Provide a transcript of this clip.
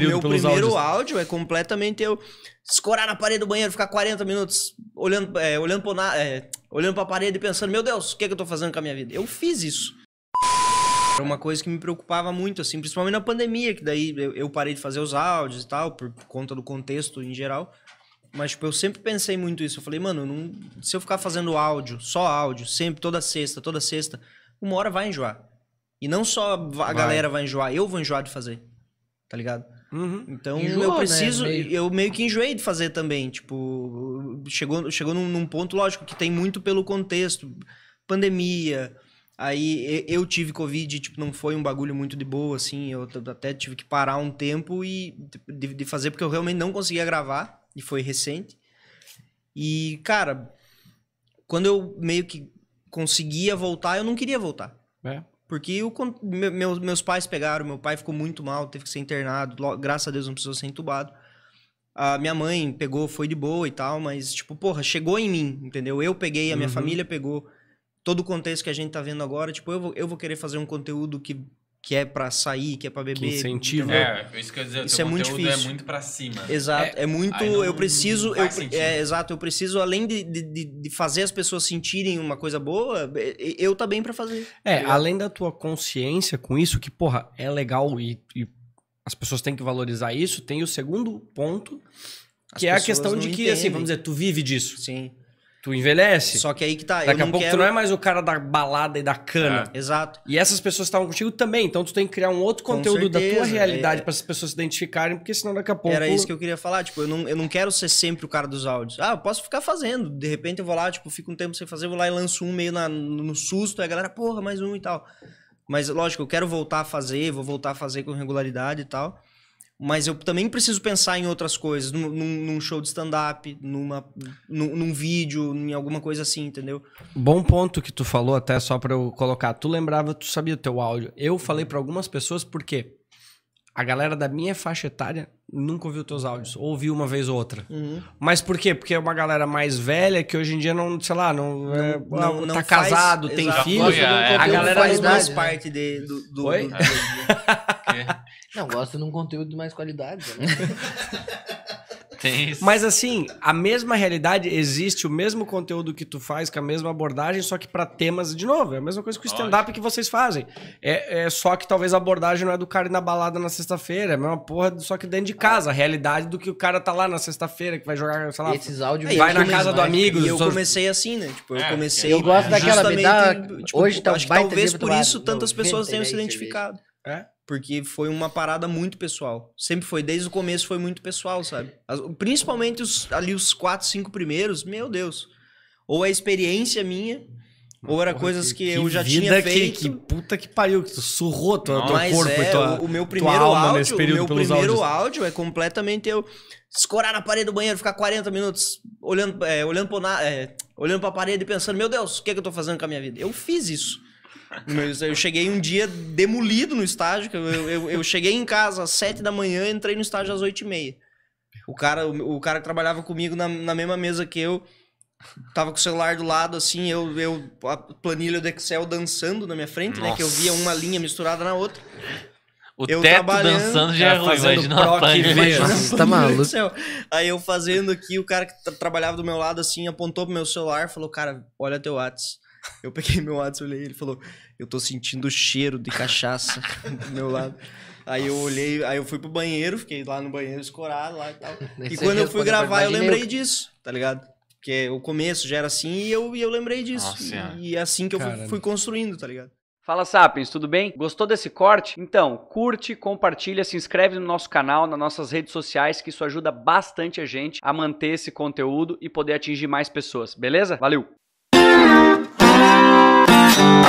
período Meu primeiro áudios. áudio é completamente eu escorar na parede do banheiro, ficar 40 minutos olhando, é, olhando, pro na, é, olhando pra parede e pensando, meu Deus, o que, é que eu tô fazendo com a minha vida? Eu fiz isso. Era uma coisa que me preocupava muito, assim, principalmente na pandemia, que daí eu, parei de fazer os áudios e tal, por, por conta do contexto em geral. Mas, tipo, eu sempre pensei muito isso. Eu falei, mano, não... se eu ficar fazendo áudio, só áudio, sempre, toda sexta, toda sexta, uma hora vai enjoar. E não só a vai. galera vai enjoar, eu vou enjoar de fazer. Tá ligado? Uhum. Então Enjoou, eu né? preciso, né? meio... eu meio que enjoei de fazer também. Tipo, chegou, chegou num, num ponto, lógico, que tem muito pelo contexto. Pandemia, Aí eu tive Covid, tipo, não foi um bagulho muito de boa, assim. Eu até tive que parar um tempo e tipo, de, de, fazer, porque eu realmente não conseguia gravar, e foi recente. E, cara, quando eu meio que conseguia voltar, eu não queria voltar. É. Porque eu, meus meus pais pegaram, meu pai ficou muito mal, teve que ser internado. Graças a Deus não precisou ser entubado. A minha mãe pegou, foi de boa e tal, mas, tipo, porra, chegou em mim, entendeu? Eu peguei, a minha uhum. família pegou. Todo o contexto que a gente tá vendo agora, tipo, eu vou, eu vou querer fazer um conteúdo que que é para sair, que é para beber. Que incentivo. É, é, isso quer dizer, isso é muito é difícil. é muito para cima. Exato, é, é muito. eu preciso. Eu, é, exato, eu preciso, além de, de, de, fazer as pessoas sentirem uma coisa boa, é, eu tá para fazer. É, eu... além da tua consciência com isso, que, porra, é legal e, e as pessoas têm que valorizar isso, tem o segundo ponto, as que é a questão de que, assim, entendem. assim, vamos dizer, tu vive disso. Sim. Tu envelhece. Só que aí que tá. Daqui a pouco quero... tu não é mais o cara da balada e da cana. É. Exato. E essas pessoas estavam contigo também. Então tu tem que criar um outro conteúdo da tua realidade é... para as pessoas se identificarem, porque senão daqui a pouco. Era isso que eu queria falar. Tipo, eu não, eu não quero ser sempre o cara dos áudios. Ah, eu posso ficar fazendo. De repente eu vou lá, tipo, fico um tempo sem fazer, vou lá e lanço um meio na, no susto. Aí a galera, porra, mais um e tal. Mas lógico, eu quero voltar a fazer, vou voltar a fazer com regularidade e tal mas eu também preciso pensar em outras coisas, num, num show de stand-up, numa, num, num, vídeo, em alguma coisa assim, entendeu? Bom ponto que tu falou, até só para eu colocar. Tu lembrava, tu sabia o teu áudio. Eu falei para algumas pessoas porque a galera da minha faixa etária nunca ouviu teus áudios, ouviu uma vez ou outra. Uhum. Mas por quê? Porque é uma galera mais velha que hoje em dia não, sei lá, não, não, é, não, não tá faz, casado, tem filhos. É. A galera faz mais é parte de, do, do, do... Não, gosto de um conteúdo de mais qualidade. Né? Tem isso. Mas assim, a mesma realidade existe, o mesmo conteúdo que tu faz, com a mesma abordagem, só que para temas, de novo, é a mesma coisa que o stand-up que vocês fazem. É, é, só que talvez a abordagem não é do cara ir na balada na sexta-feira, é a mesma porra, só que dentro de casa, a realidade do que o cara tá lá na sexta-feira, que vai jogar, sei lá, Esses áudios vai na casa do amigo. E eu comecei assim, né? Tipo, eu é, comecei. Eu gosto daquela me tipo, hoje tá Acho que talvez por isso tantas pessoas tenham se cerveja. identificado. É? Porque foi uma parada muito pessoal. Sempre foi, desde o começo foi muito pessoal, sabe? As, principalmente os, ali os quatro, cinco primeiros, meu Deus. Ou a é experiência minha, ou era Porra, coisas que, que eu já tinha feito. Que, que puta que pariu, que tu surrou teu, teu corpo é, e tua, o meu primeiro alma nesse período o meu primeiro áudios. áudio é completamente eu escorar na parede do banheiro, ficar 40 minutos olhando, é, olhando, pra, é, olhando pra parede e pensando, meu Deus, o que, é que eu tô fazendo com a minha vida? Eu fiz isso. Eu cheguei um dia demolido no estágio. Eu, eu, eu cheguei em casa às sete da manhã entrei no estágio às oito e meia. O cara, o, o cara que trabalhava comigo na, na mesma mesa que eu, Tava com o celular do lado, assim, eu, eu a planilha do Excel dançando na minha frente, Nossa. né? Que eu via uma linha misturada na outra. O eu teto dançando já é, é tá maluco. Aí eu fazendo aqui, o cara que trabalhava do meu lado, assim, apontou pro meu celular, falou, cara, olha teu WhatsApp. Eu peguei meu WhatsApp, olhei, ele falou: Eu tô sentindo o cheiro de cachaça do meu lado. Aí eu olhei, aí eu fui pro banheiro, fiquei lá no banheiro escorado lá e tal. e quando eu fui gravar, eu lembrei disso, tá ligado? Porque o começo já era assim e eu, e eu lembrei disso. Nossa, e, e é assim que eu fui, fui construindo, tá ligado? Fala Sapiens, tudo bem? Gostou desse corte? Então, curte, compartilha, se inscreve no nosso canal, nas nossas redes sociais, que isso ajuda bastante a gente a manter esse conteúdo e poder atingir mais pessoas, beleza? Valeu! Bye.